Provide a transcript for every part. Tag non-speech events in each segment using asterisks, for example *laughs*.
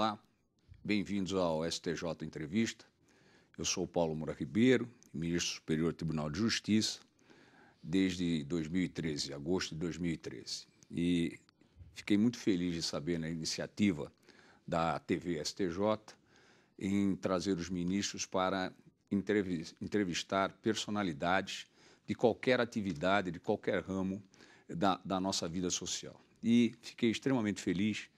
Olá, Bem-vindos ao STJ Entrevista. Eu sou Paulo Moura Ribeiro, ministro superior do Tribunal de Justiça desde 2013, agosto de 2013. E fiquei muito feliz de saber na né, iniciativa da TV STJ em trazer os ministros para entrevistar personalidades de qualquer atividade, de qualquer ramo da, da nossa vida social. E fiquei extremamente feliz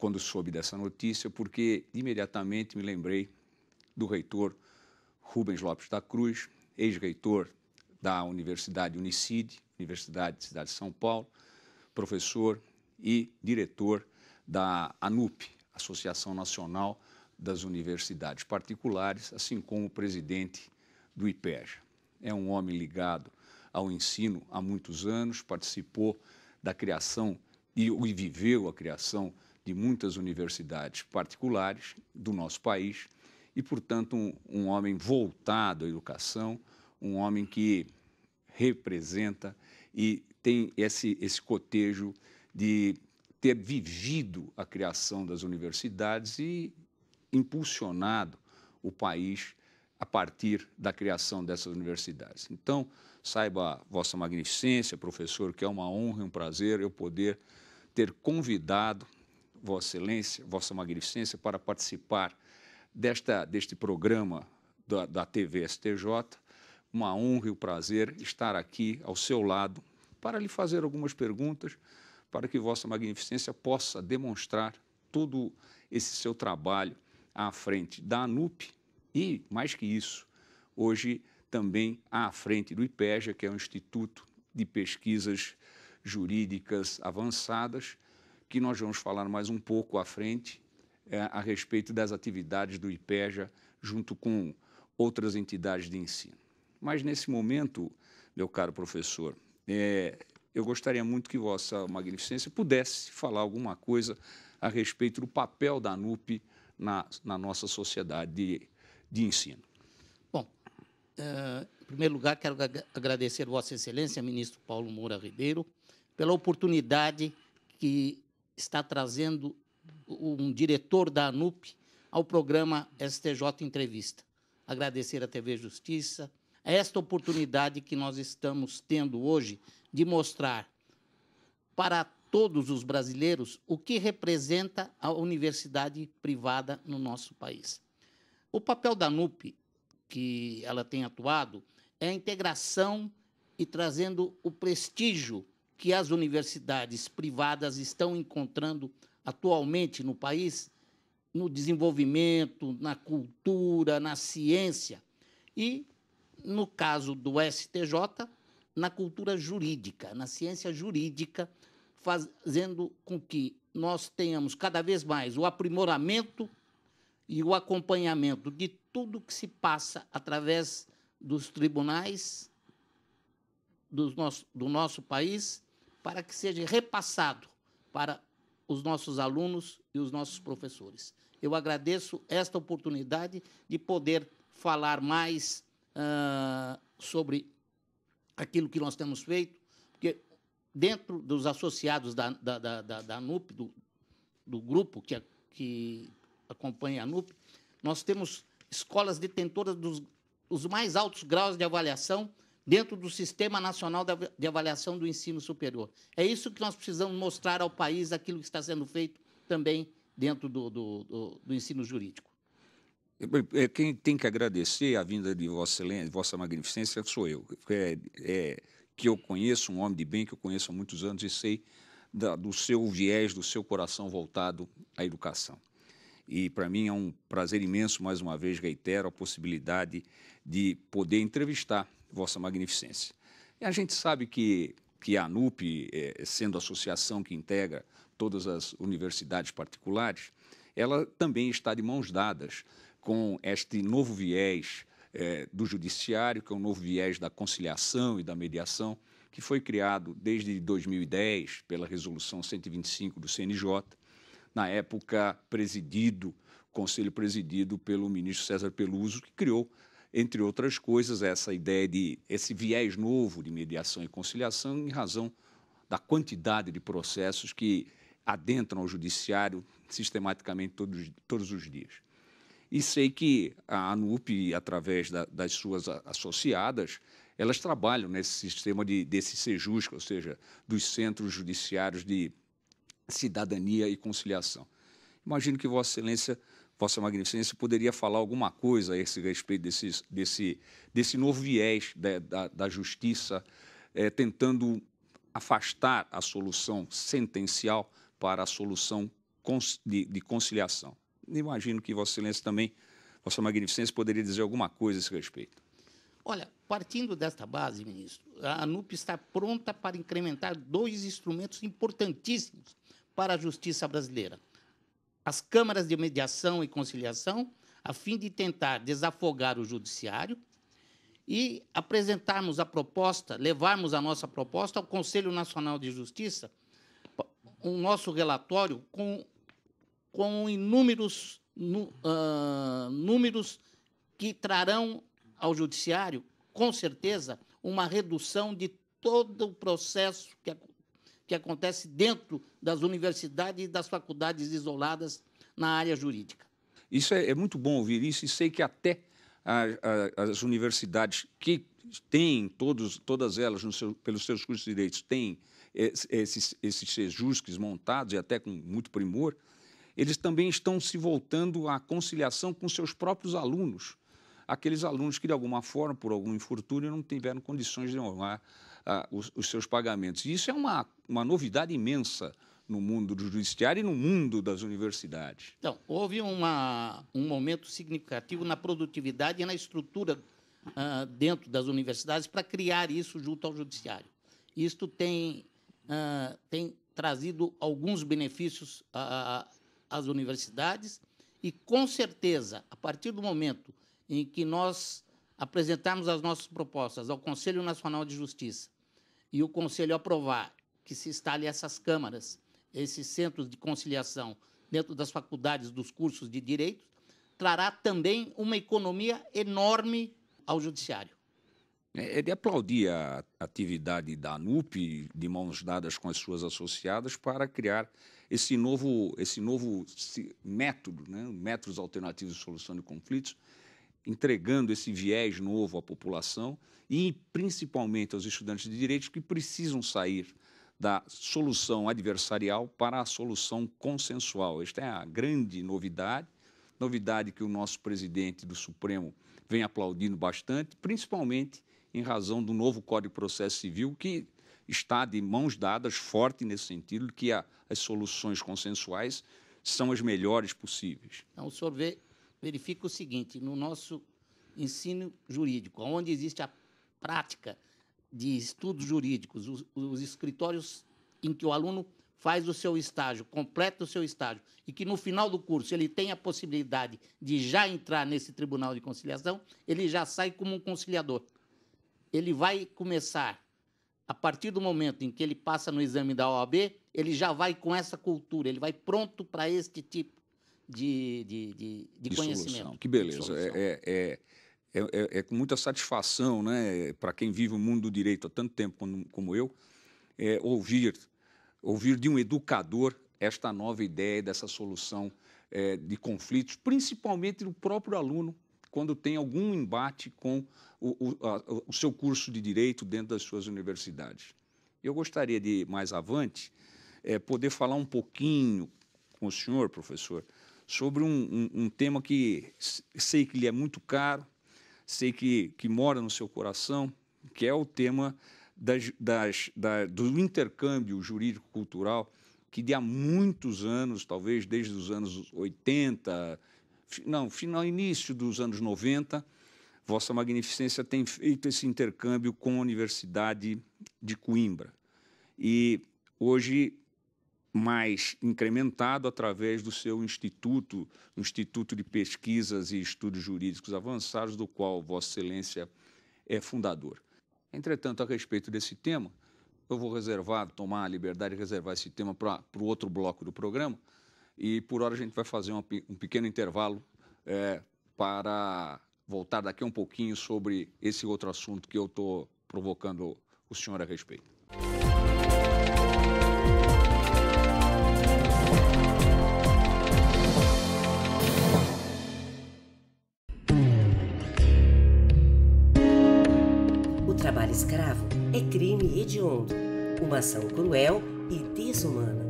quando soube dessa notícia, porque imediatamente me lembrei do reitor Rubens Lopes da Cruz, ex-reitor da Universidade Unicid, Universidade de Cidade de São Paulo, professor e diretor da ANUP, Associação Nacional das Universidades Particulares, assim como presidente do IPEJ. É um homem ligado ao ensino há muitos anos, participou da criação e, e viveu a criação de muitas universidades particulares do nosso país e, portanto, um, um homem voltado à educação, um homem que representa e tem esse, esse cotejo de ter vivido a criação das universidades e impulsionado o país a partir da criação dessas universidades. Então, saiba Vossa Magnificência, professor, que é uma honra e um prazer eu poder ter convidado Vossa Excelência, Vossa Magnificência, para participar desta, deste programa da, da TV STJ. Uma honra e um prazer estar aqui ao seu lado para lhe fazer algumas perguntas, para que Vossa Magnificência possa demonstrar todo esse seu trabalho à frente da ANUP e, mais que isso, hoje também à frente do IPEJA, que é um Instituto de Pesquisas Jurídicas Avançadas, que nós vamos falar mais um pouco à frente é, a respeito das atividades do IPEJA junto com outras entidades de ensino. Mas nesse momento, meu caro professor, é, eu gostaria muito que Vossa Magnificência pudesse falar alguma coisa a respeito do papel da NUP na, na nossa sociedade de, de ensino. Bom, é, em primeiro lugar, quero agradecer Vossa Excelência, ministro Paulo Moura Ribeiro, pela oportunidade que está trazendo um diretor da ANUP ao programa STJ Entrevista. Agradecer à TV Justiça esta oportunidade que nós estamos tendo hoje de mostrar para todos os brasileiros o que representa a universidade privada no nosso país. O papel da ANUP que ela tem atuado, é a integração e trazendo o prestígio que as universidades privadas estão encontrando atualmente no país, no desenvolvimento, na cultura, na ciência e, no caso do STJ, na cultura jurídica, na ciência jurídica, fazendo com que nós tenhamos cada vez mais o aprimoramento e o acompanhamento de tudo que se passa através dos tribunais do nosso, do nosso país para que seja repassado para os nossos alunos e os nossos professores. Eu agradeço esta oportunidade de poder falar mais uh, sobre aquilo que nós temos feito, porque dentro dos associados da, da, da, da, da NUP, do, do grupo que, a, que acompanha a NUP, nós temos escolas detentoras dos os mais altos graus de avaliação dentro do Sistema Nacional de Avaliação do Ensino Superior. É isso que nós precisamos mostrar ao país, aquilo que está sendo feito também dentro do, do, do, do ensino jurídico. É, é, é, quem tem que agradecer a vinda de Vossa, Excelência, vossa Magnificência sou eu, é, é, que eu conheço, um homem de bem que eu conheço há muitos anos e sei da, do seu viés, do seu coração voltado à educação. E para mim é um prazer imenso, mais uma vez, reitero a possibilidade de poder entrevistar Vossa Magnificência. E a gente sabe que, que a ANUP, é, sendo a associação que integra todas as universidades particulares, ela também está de mãos dadas com este novo viés é, do judiciário, que é um novo viés da conciliação e da mediação, que foi criado desde 2010 pela resolução 125 do CNJ, na época presidido, conselho presidido pelo ministro César Peluso, que criou entre outras coisas, essa ideia de esse viés novo de mediação e conciliação em razão da quantidade de processos que adentram ao judiciário sistematicamente todos, todos os dias. E sei que a ANUP, através da, das suas associadas, elas trabalham nesse sistema de, desse SEJUSC, ou seja, dos Centros Judiciários de Cidadania e Conciliação. Imagino que Vossa Excelência Vossa Magnificência poderia falar alguma coisa a esse respeito desse, desse, desse novo viés da, da, da justiça, é, tentando afastar a solução sentencial para a solução de, de conciliação. Imagino que Vossa Excelência também, Vossa Magnificência, poderia dizer alguma coisa a esse respeito. Olha, partindo desta base, ministro, a ANUP está pronta para incrementar dois instrumentos importantíssimos para a justiça brasileira as câmaras de mediação e conciliação, a fim de tentar desafogar o judiciário e apresentarmos a proposta, levarmos a nossa proposta ao Conselho Nacional de Justiça, o nosso relatório com, com inúmeros uh, números que trarão ao judiciário, com certeza, uma redução de todo o processo que, que acontece dentro das universidades e das faculdades isoladas na área jurídica. Isso é, é muito bom ouvir isso e sei que até a, a, as universidades que têm, todos, todas elas, seu, pelos seus cursos de direitos, têm esses, esses sejusques montados e até com muito primor, eles também estão se voltando à conciliação com seus próprios alunos aqueles alunos que, de alguma forma, por algum infortúnio, não tiveram condições de honrar ah, os, os, seus pagamentos. E isso é uma, uma novidade imensa no mundo do judiciário e no mundo das universidades. Então, houve uma, um momento significativo na produtividade e na estrutura ah, dentro das universidades para criar isso junto ao judiciário. Isto tem, ah, tem trazido alguns benefícios ah, às universidades e, com certeza, a partir do momento em que nós apresentarmos as nossas propostas ao Conselho Nacional de Justiça e o Conselho aprovar que se instale essas câmaras, esses centros de conciliação dentro das faculdades dos cursos de direito, trará também uma economia enorme ao judiciário. É, é de aplaudir a atividade da ANUP, de mãos dadas com as suas associadas, para criar esse novo, esse novo método, né? métodos alternativos de solução de conflitos, entregando esse viés novo à população e principalmente aos estudantes de direito que precisam sair da solução adversarial para a solução consensual. Esta é a grande novidade, novidade que o nosso presidente do Supremo vem aplaudindo bastante, principalmente em razão do novo Código de Processo Civil que está de mãos dadas forte nesse sentido que as soluções consensuais são as melhores possíveis. Então, o senhor vê verifica o seguinte: no nosso ensino jurídico, onde existe a prática de estudos jurídicos, os, os escritórios em que o aluno faz o seu estágio, completa o seu estágio, e que no final do curso ele tem a possibilidade de já entrar nesse tribunal de conciliação, ele já sai como um conciliador. Ele vai começar, a partir do momento em que ele passa no exame da OAB, ele já vai com essa cultura, ele vai pronto para este tipo de, de, de, de, de conhecimento. Solução. Que é, beleza. É, é, é, é, é, com muita satisfação, né, para quem vive o mundo do direito há tanto tempo como, como eu, é, ouvir, ouvir de um educador esta nova ideia dessa solução de conflitos, principalmente do próprio aluno, quando tem algum embate com o, o, a, o, seu curso de direito dentro das suas universidades. Eu gostaria de, mais avante, é, poder falar um pouquinho com o senhor, professor, sobre um, um, um, tema que sei que lhe é muito caro, sei que, que mora no seu coração, que é o tema das, das, da, do intercâmbio jurídico-cultural, que de há muitos anos, talvez desde os anos 80, não, final, início dos anos 90, Vossa Magnificência tem feito esse intercâmbio com a Universidade de Coimbra. E hoje mais incrementado através do seu instituto, Instituto de Pesquisas e Estudos Jurídicos Avançados, do qual Vossa Excelência é fundador. Entretanto, a respeito desse tema, eu vou reservar, tomar a liberdade de reservar esse tema para o outro bloco do programa, e por hora a gente vai fazer uma, um pequeno intervalo é, para voltar daqui a um pouquinho sobre esse outro assunto que eu estou provocando o senhor a respeito. escravo é crime hediondo, uma ação cruel e desumana.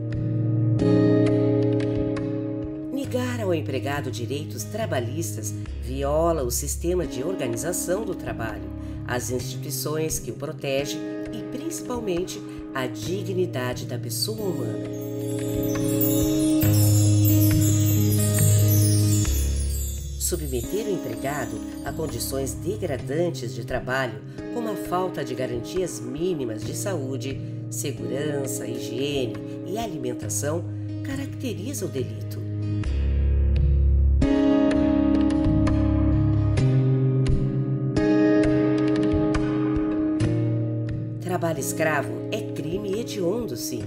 Negar ao empregado direitos trabalhistas viola o sistema de organização do trabalho, as instituições que o protegem e, principalmente, a dignidade da pessoa humana. Submeter o empregado a condições degradantes de trabalho como a falta de garantias mínimas de saúde, segurança, higiene e alimentação, caracteriza o delito. Trabalho escravo é crime hediondo, sim.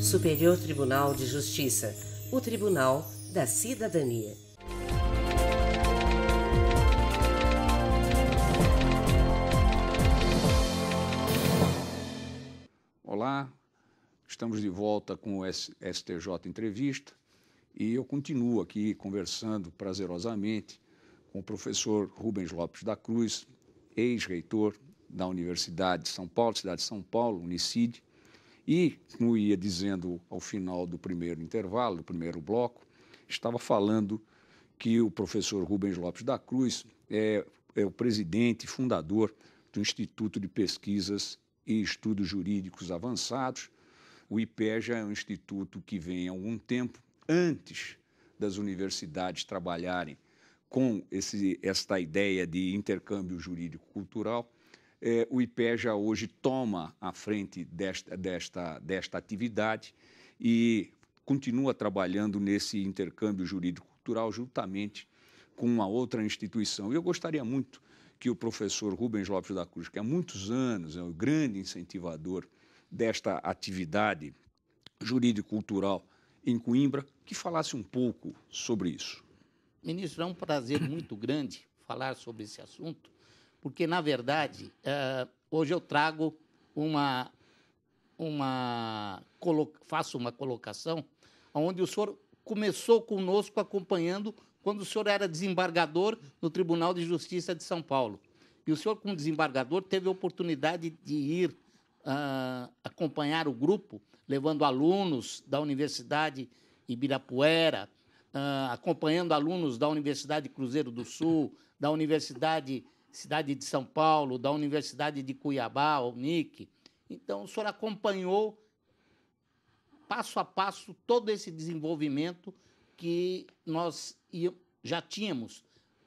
Superior Tribunal de Justiça, o Tribunal da Cidadania. Estamos de volta com o STJ Entrevista e eu continuo aqui conversando prazerosamente com o professor Rubens Lopes da Cruz, ex-reitor da Universidade de São Paulo, cidade de São Paulo, Unicid, e, como ia dizendo ao final do primeiro intervalo, do primeiro bloco, estava falando que o professor Rubens Lopes da Cruz é, é o presidente e fundador do Instituto de Pesquisas e Estudos Jurídicos Avançados, o IPEJA é um instituto que vem há algum tempo antes das universidades trabalharem com esse, esta ideia de intercâmbio jurídico cultural. É, o IPEJA hoje toma a frente desta, desta, desta atividade e continua trabalhando nesse intercâmbio jurídico cultural juntamente com uma outra instituição. E eu gostaria muito que o professor Rubens Lopes da Cruz, que há muitos anos é o grande incentivador desta atividade jurídico-cultural em Coimbra, que falasse um pouco sobre isso. Ministro, é um prazer muito grande falar sobre esse assunto, porque, na verdade, eh, hoje eu trago uma. uma faço uma colocação onde o senhor começou conosco acompanhando quando o senhor era desembargador no Tribunal de Justiça de São Paulo. E o senhor, como desembargador, teve a oportunidade de ir uh, acompanhar o grupo, levando alunos da Universidade Ibirapuera, uh, acompanhando alunos da Universidade Cruzeiro do Sul, da Universidade Cidade de São Paulo, da Universidade de Cuiabá, o NIC. Então, o senhor acompanhou passo a passo todo esse desenvolvimento que nós já tínhamos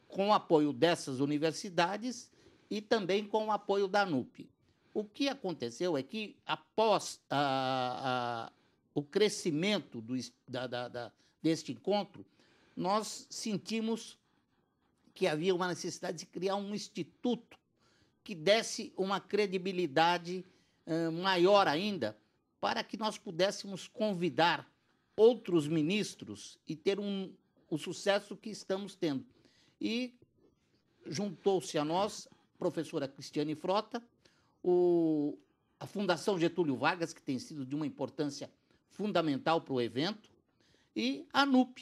com o apoio dessas universidades e também com o apoio da NUP. O que aconteceu é que, após a, ah, a, ah, o crescimento do, da, da, da, deste encontro, nós sentimos que havia uma necessidade de criar um instituto que desse uma credibilidade eh, maior ainda para que nós pudéssemos convidar outros ministros e ter um, o sucesso que estamos tendo. E juntou-se a nós a professora Cristiane Frota, o, a Fundação Getúlio Vargas, que tem sido de uma importância fundamental para o evento, e a NUP.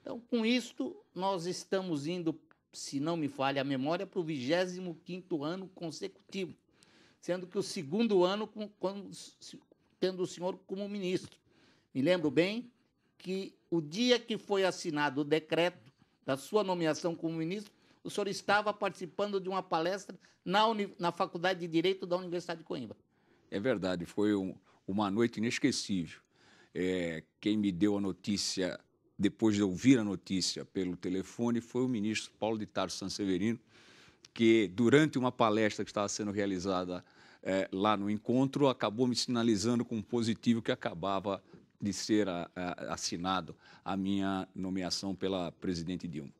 Então, com isto, nós estamos indo, se não me falha a memória, para o 25 ano consecutivo, sendo que o segundo ano com, com, tendo o senhor como ministro. Me lembro bem que o dia que foi assinado o decreto da sua nomeação como ministro o senhor estava participando de uma palestra na, Uni, na Faculdade de Direito da Universidade de Coimbra. É verdade, foi um, uma noite inesquecível. É, quem me deu a notícia, depois de ouvir a notícia pelo telefone, foi o ministro Paulo de Tarso Sanseverino, que, durante uma palestra que estava sendo realizada é, lá no encontro, acabou me sinalizando com um positivo que acabava de ser a, a, assinado a minha nomeação pela presidente Dilma.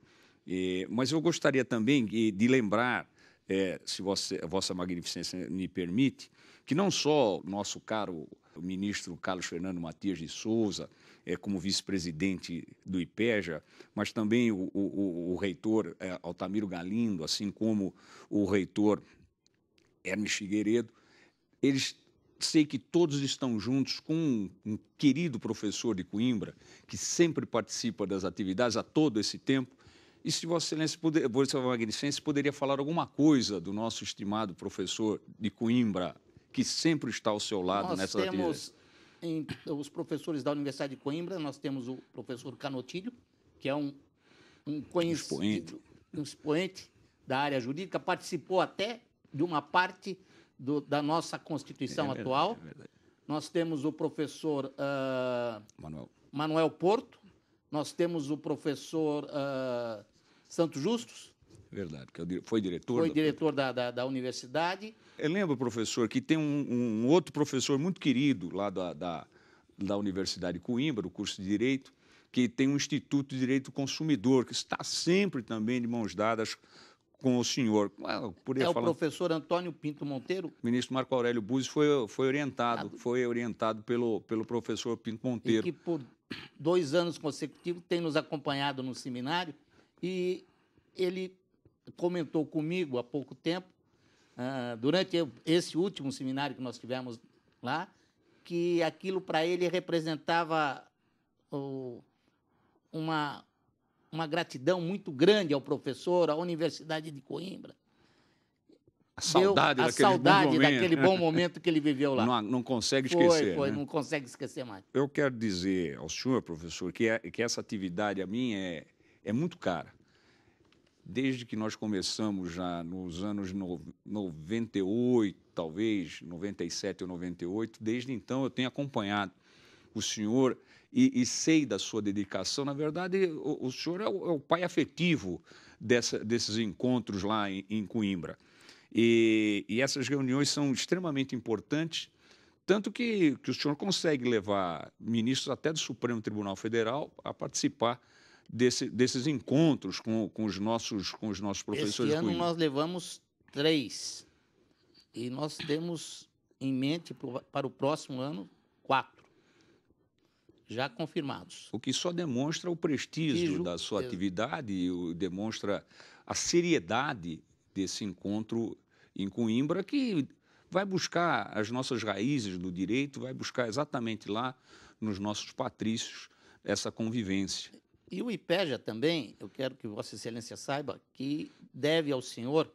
E, mas eu gostaria também de lembrar, é, se você, a Vossa Magnificência me permite, que não só nosso caro ministro Carlos Fernando Matias de Souza, é, como vice-presidente do IPEJA, mas também o, o, o reitor é, Altamiro Galindo, assim como o reitor Hermes Figueiredo, eles sei que todos estão juntos com um, um querido professor de Coimbra, que sempre participa das atividades a todo esse tempo, e se Vossa Excelência, poder, Vossa Magnificência, poderia falar alguma coisa do nosso estimado professor de Coimbra, que sempre está ao seu lado nós nessa temos em, os professores da Universidade de Coimbra, nós temos o professor Canotilho, que é um, um conhecido, um expoente. um expoente da área jurídica, participou até de uma parte do, da nossa Constituição é verdade, atual. É nós temos o professor uh, Manuel. Manuel Porto, nós temos o professor uh, Santos Justos. Verdade, porque é foi diretor. Foi da... diretor da, da, da, universidade. Eu lembro, professor, que tem um, um outro professor muito querido lá da, da, da Universidade de Coimbra, do curso de Direito, que tem um Instituto de Direito do Consumidor, que está sempre também de mãos dadas com o senhor. é o professor Antônio Pinto Monteiro? O ministro Marco Aurélio Buzzi foi, foi orientado, ah, foi orientado pelo, pelo professor Pinto Monteiro. E que por dois anos consecutivos tem nos acompanhado no seminário e ele comentou comigo há pouco tempo, uh, durante esse último seminário que nós tivemos lá, que aquilo para ele representava uh, uma, uma gratidão muito grande ao professor, à Universidade de Coimbra. A saudade, a daquele, saudade bom daquele bom *laughs* momento que ele viveu lá. Não, não consegue foi, esquecer. Foi, né? não consegue esquecer mais. Eu quero dizer ao senhor, professor, que, é, que essa atividade a mim é, é muito cara desde que nós começamos já nos anos no, 98, talvez, 97 ou 98, desde então eu tenho acompanhado o senhor e, e sei da sua dedicação. Na verdade, o, o senhor é o, é o, pai afetivo dessa, desses encontros lá em, em Coimbra. E, e, essas reuniões são extremamente importantes, tanto que, que o senhor consegue levar ministros até do Supremo Tribunal Federal a participar desse, desses encontros com, com, os nossos, com os nossos professores. Este ano nós levamos três e nós temos em mente para o próximo ano quatro já confirmados. O que só demonstra o prestígio da sua atividade, e demonstra a seriedade desse encontro em Coimbra, que vai buscar as nossas raízes do direito, vai buscar exatamente lá nos nossos patrícios essa convivência. E o IPEJA também, eu quero que Vossa Excelência saiba, que deve ao senhor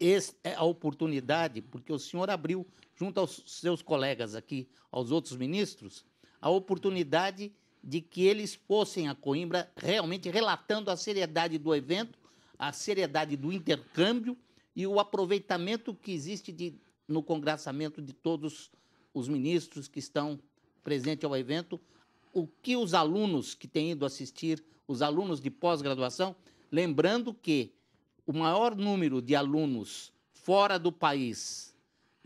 é, a oportunidade, porque o senhor abriu, junto aos seus colegas aqui, aos outros ministros, a oportunidade de que eles fossem a Coimbra realmente relatando a seriedade do evento, a seriedade do intercâmbio e o aproveitamento que existe de, no congressamento de todos os ministros que estão presentes ao evento, o que os alunos que têm ido assistir, os alunos de pós-graduação, lembrando que o maior número de alunos fora do país,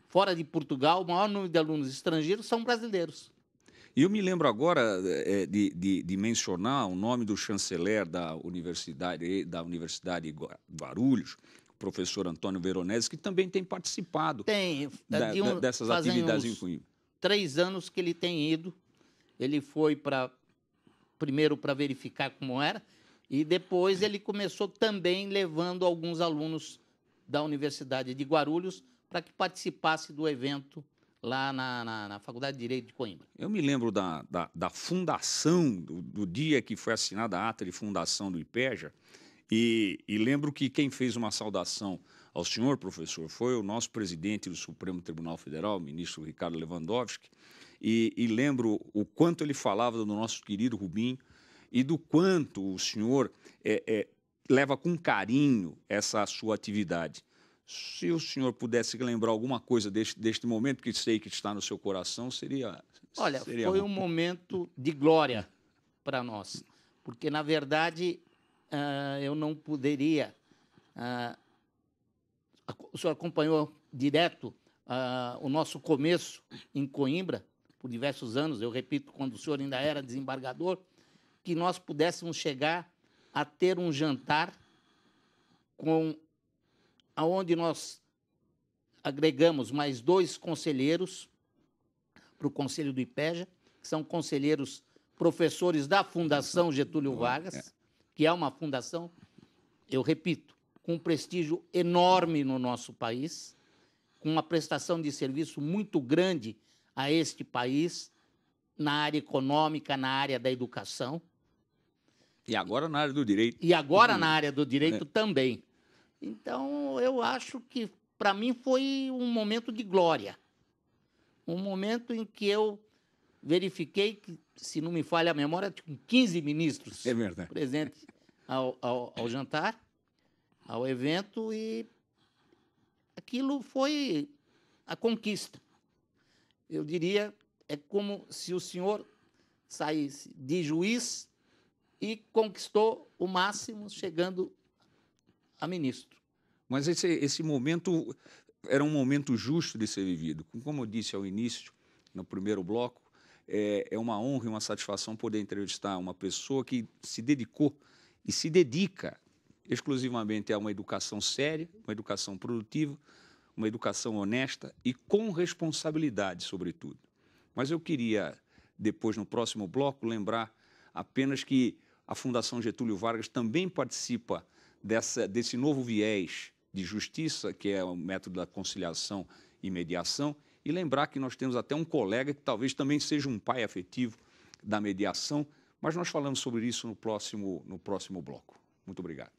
fora de Portugal, o maior número de alunos estrangeiros são brasileiros. Eu me lembro agora eh, de, de, de, mencionar o nome do chanceler da Universidade, da Universidade Guarulhos, professor Antônio Veronese, que também tem participado tem, de um, da, dessas atividades em Cunho. Três anos que ele tem ido ele foi para primeiro para verificar como era e depois ele começou também levando alguns alunos da Universidade de Guarulhos para que participasse do evento lá na, na, na, Faculdade de Direito de Coimbra. Eu me lembro da, da, da fundação, do, do, dia que foi assinada a ata de fundação do IPEJA, e, e, lembro que quem fez uma saudação ao senhor professor foi o nosso presidente do Supremo Tribunal Federal, o ministro Ricardo Lewandowski, e, e lembro o quanto ele falava do nosso querido Rubim e do quanto o senhor é, é, leva com carinho essa sua atividade. Se o senhor pudesse lembrar alguma coisa deste, deste momento que sei que está no seu coração, seria. Olha, seria foi um momento de glória para nós, porque na verdade uh, eu não poderia. Uh, o senhor acompanhou direto uh, o nosso começo em Coimbra, por diversos anos, eu repito, quando o senhor ainda era desembargador, que nós pudéssemos chegar a ter um jantar com aonde nós agregamos mais dois conselheiros para o Conselho do IPEJA, que são conselheiros professores da Fundação Getúlio Vargas, é. que é uma fundação, eu repito, com um prestígio enorme no nosso país, com uma prestação de serviço muito grande a este país na área econômica, na área da educação. E agora na área do direito. E agora na uhum. área do direito é. também. Então, eu acho que para mim foi um momento de glória. Um momento em que eu verifiquei que, se não me falha a memória, com 15 ministros é presentes ao, ao, ao jantar, ao evento, e aquilo foi a conquista eu diria, é como se o senhor saísse de juiz e conquistou o máximo chegando a ministro. Mas esse, esse momento era um momento justo de ser vivido. Como eu disse ao início, no primeiro bloco, é, é uma honra e uma satisfação poder entrevistar uma pessoa que se dedicou e se dedica exclusivamente a uma educação séria, uma educação produtiva, uma educação honesta e com responsabilidade, sobretudo. Mas eu queria, depois, no próximo bloco, lembrar apenas que a Fundação Getúlio Vargas também participa dessa, desse novo viés de justiça, que é o método da conciliação e mediação, e lembrar que nós temos até um colega que talvez também seja um pai afetivo da mediação, mas nós falamos sobre isso no próximo, no próximo bloco. Muito obrigado.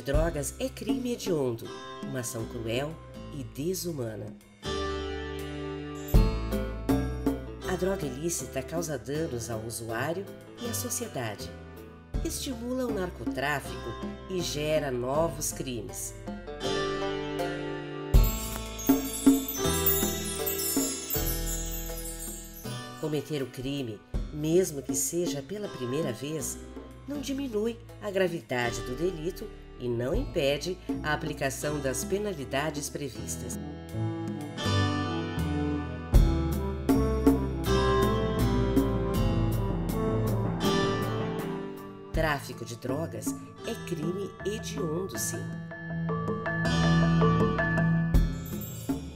de drogas é crime hediondo, uma ação cruel e desumana. A droga ilícita causa danos ao usuário e à sociedade, estimula o narcotráfico e gera novos crimes. Cometer o crime, mesmo que seja pela primeira vez, não diminui a gravidade do delito e não impede a aplicação das penalidades previstas. Tráfico de drogas é crime hediondo, sim.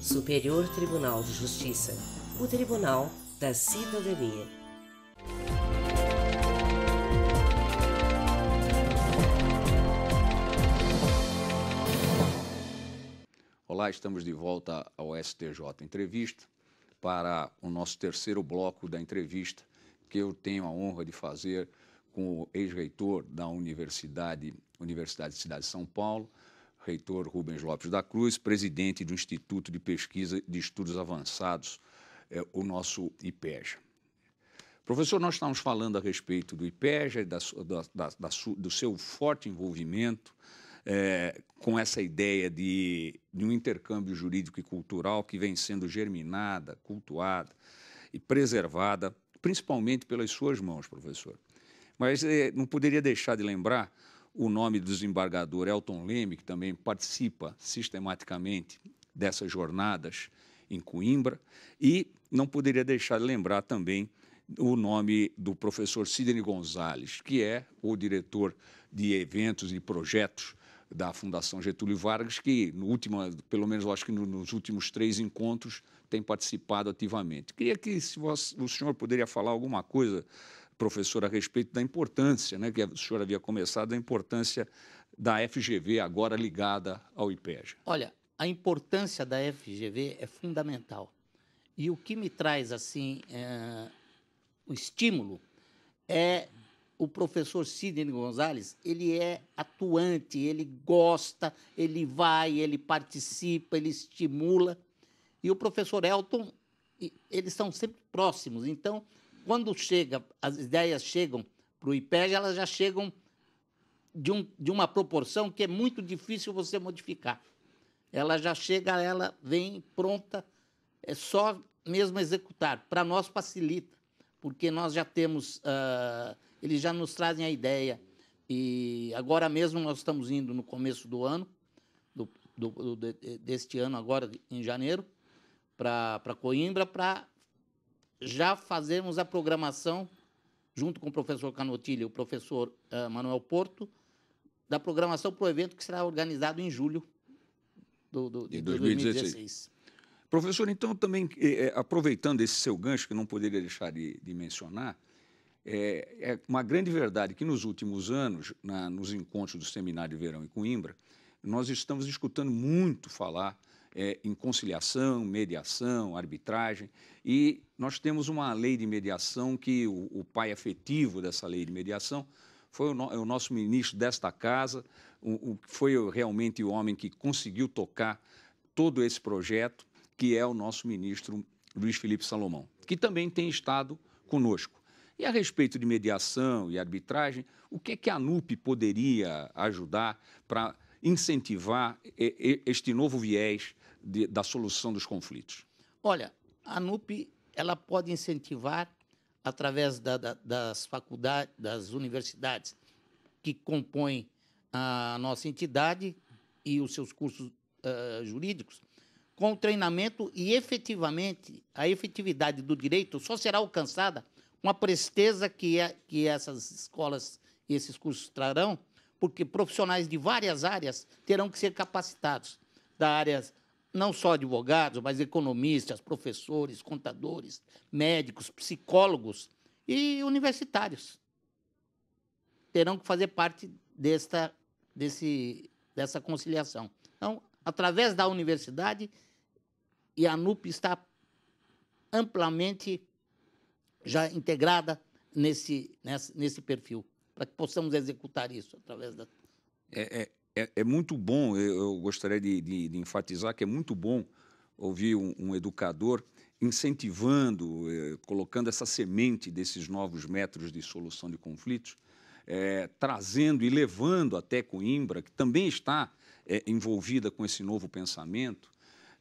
Superior Tribunal de Justiça, o Tribunal da Cidadania. Olá, estamos de volta ao STJ Entrevista para o nosso terceiro bloco da entrevista que eu tenho a honra de fazer com o ex-reitor da Universidade, Universidade de Cidade de São Paulo, reitor Rubens Lopes da Cruz, presidente do Instituto de Pesquisa de Estudos Avançados, é, o nosso IPEJA. Professor, nós estamos falando a respeito do IPEJA, da, da, da, do seu forte envolvimento é, com essa ideia de, de um intercâmbio jurídico e cultural que vem sendo germinada, cultuada e preservada, principalmente pelas suas mãos, professor. Mas é, não poderia deixar de lembrar o nome do desembargador Elton Leme, que também participa sistematicamente dessas jornadas em Coimbra, e não poderia deixar de lembrar também o nome do professor Sidney Gonzalez, que é o diretor de eventos e projetos da Fundação Getúlio Vargas, que no último, pelo menos eu acho que no, nos últimos três encontros tem participado ativamente. Queria que se você, o senhor poderia falar alguma coisa, professor, a respeito da importância, né, que o senhor havia começado, da importância da FGV agora ligada ao IPEJ. Olha, a importância da FGV é fundamental. E o que me traz assim é, o estímulo é o professor Sidney Gonzalez, ele é atuante, ele gosta, ele vai, ele participa, ele estimula. E o professor Elton, eles são sempre próximos. Então, quando chega, as ideias chegam para o IPEG, elas já chegam de, um, de uma proporção que é muito difícil você modificar. Ela já chega, ela vem pronta, é só mesmo executar. Para nós facilita, porque nós já temos uh, eles já nos trazem a ideia. E agora mesmo nós estamos indo no começo do ano, do, do, do, deste ano agora, em janeiro, para Coimbra, para já fazermos a programação, junto com o professor Canotilha e o professor uh, Manuel Porto, da programação para o evento que será organizado em julho do, do, de 2016. 2016. Professor, então, também eh, eh, aproveitando esse seu gancho, que não poderia deixar de, de mencionar, é, é uma grande verdade que nos últimos anos, na, nos encontros do Seminário de Verão em Coimbra, nós estamos escutando muito falar é, em conciliação, mediação, arbitragem. E nós temos uma lei de mediação que o, o pai afetivo dessa lei de mediação foi o, no, é o nosso ministro desta casa, o, o, foi realmente o homem que conseguiu tocar todo esse projeto, que é o nosso ministro Luiz Felipe Salomão, que também tem estado conosco. E a respeito de mediação e arbitragem, o que é que a ANUP poderia ajudar para incentivar este novo viés de, da solução dos conflitos? Olha, a ANUP ela pode incentivar através da, da, das faculdades, das universidades que compõem a nossa entidade e os seus cursos uh, jurídicos, com o treinamento e efetivamente a efetividade do direito só será alcançada uma presteza que, é, que essas escolas e esses cursos trarão, porque profissionais de várias áreas terão que ser capacitados, da área não só advogados, mas economistas, professores, contadores, médicos, psicólogos e universitários. Terão que fazer parte desta, desse, dessa conciliação. Então, através da universidade, e a NUP está amplamente já integrada nesse, nesse nesse perfil, para que possamos executar isso através da. É, é, é, é muito bom, eu gostaria de, de, de, enfatizar que é muito bom ouvir um, um educador incentivando, eh, colocando essa semente desses novos métodos de solução de conflitos, eh, trazendo e levando até Coimbra, que também está eh, envolvida com esse novo pensamento,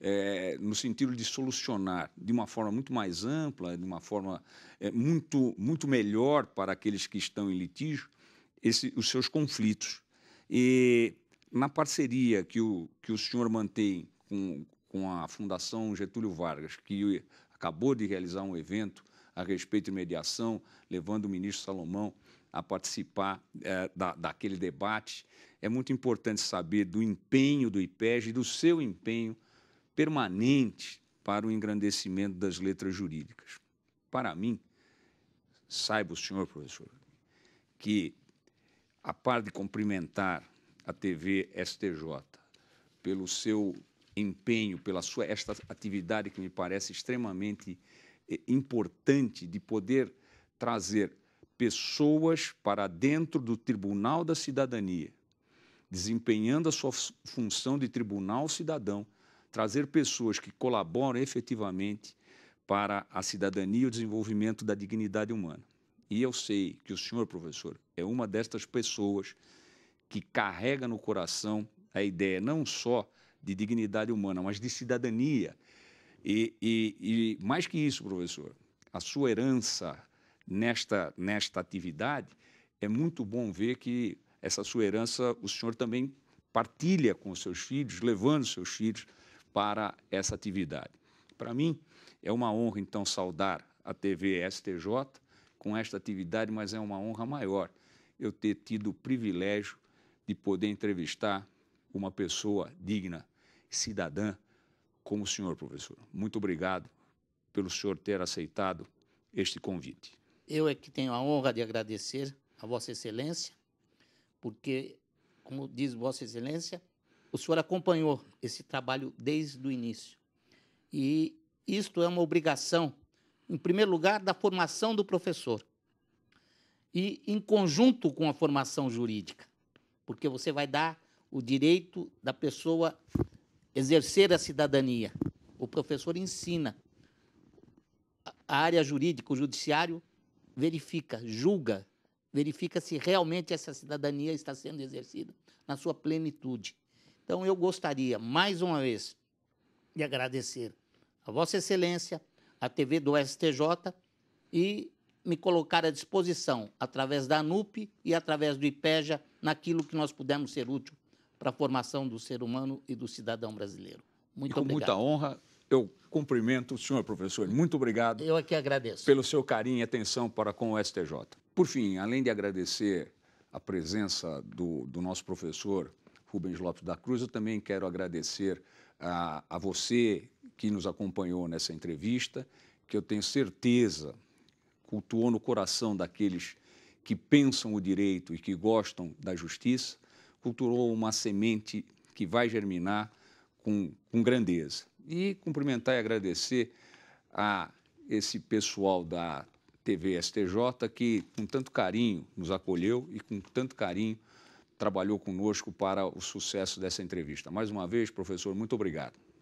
é, no sentido de solucionar de uma forma muito mais ampla, de uma forma é, muito, muito melhor para aqueles que estão em litígio, esse, os seus conflitos. E na parceria que o, que o senhor mantém com, com a Fundação Getúlio Vargas, que acabou de realizar um evento a respeito de mediação, levando o ministro Salomão a participar é, da, daquele debate. É muito importante saber do empenho do IPEG e do seu empenho permanente para o engrandecimento das letras jurídicas. Para mim, saiba o senhor, professor, que a par de cumprimentar a TV STJ pelo seu empenho, pela sua esta atividade que me parece extremamente eh, importante de poder trazer pessoas para dentro do Tribunal da Cidadania, desempenhando a sua função de tribunal cidadão, trazer pessoas que colaboram efetivamente para a cidadania e o desenvolvimento da dignidade humana. E eu sei que o senhor, professor, é uma destas pessoas que carrega no coração a ideia não só de dignidade humana, mas de cidadania. E, e, e mais que isso, professor, a sua herança nesta, nesta atividade, é muito bom ver que essa sua herança o senhor também partilha com os seus filhos, levando os seus filhos para essa atividade. Para mim, é uma honra, então, saudar a TV STJ com esta atividade, mas é uma honra maior eu ter tido o privilégio de poder entrevistar uma pessoa digna, cidadã, como o senhor, professor. Muito obrigado pelo senhor ter aceitado este convite. Eu é que tenho a honra de agradecer a Vossa Excelência, porque, como diz Vossa Excelência, o senhor acompanhou esse trabalho desde o início. E isto é uma obrigação, em primeiro lugar, da formação do professor. E em conjunto com a formação jurídica, porque você vai dar o direito da pessoa exercer a cidadania. O professor ensina. A área jurídica, o judiciário, verifica, julga, verifica se realmente essa cidadania está sendo exercida na sua plenitude. Então, eu gostaria, mais uma vez, de agradecer a Vossa Excelência, a TV do STJ e me colocar à disposição, através da ANUP e através do IPEJA, naquilo que nós pudermos ser útil para a formação do ser humano e do cidadão brasileiro. Muito obrigado. com obrigado. muita honra, eu cumprimento o senhor professor. Muito obrigado. Eu aqui é agradeço. Pelo seu carinho e atenção para com o STJ. Por fim, além de agradecer a presença do, do nosso professor Rubens Lopes da Cruz, eu também quero agradecer a, a você que nos acompanhou nessa entrevista, que eu tenho certeza cultuou no coração daqueles que pensam o direito e que gostam da justiça, culturou uma semente que vai germinar com, com grandeza. E cumprimentar e agradecer a esse pessoal da TV STJ que, com tanto carinho, nos acolheu e com tanto carinho trabalhou conosco para o sucesso dessa entrevista. Mais uma vez, professor, muito obrigado.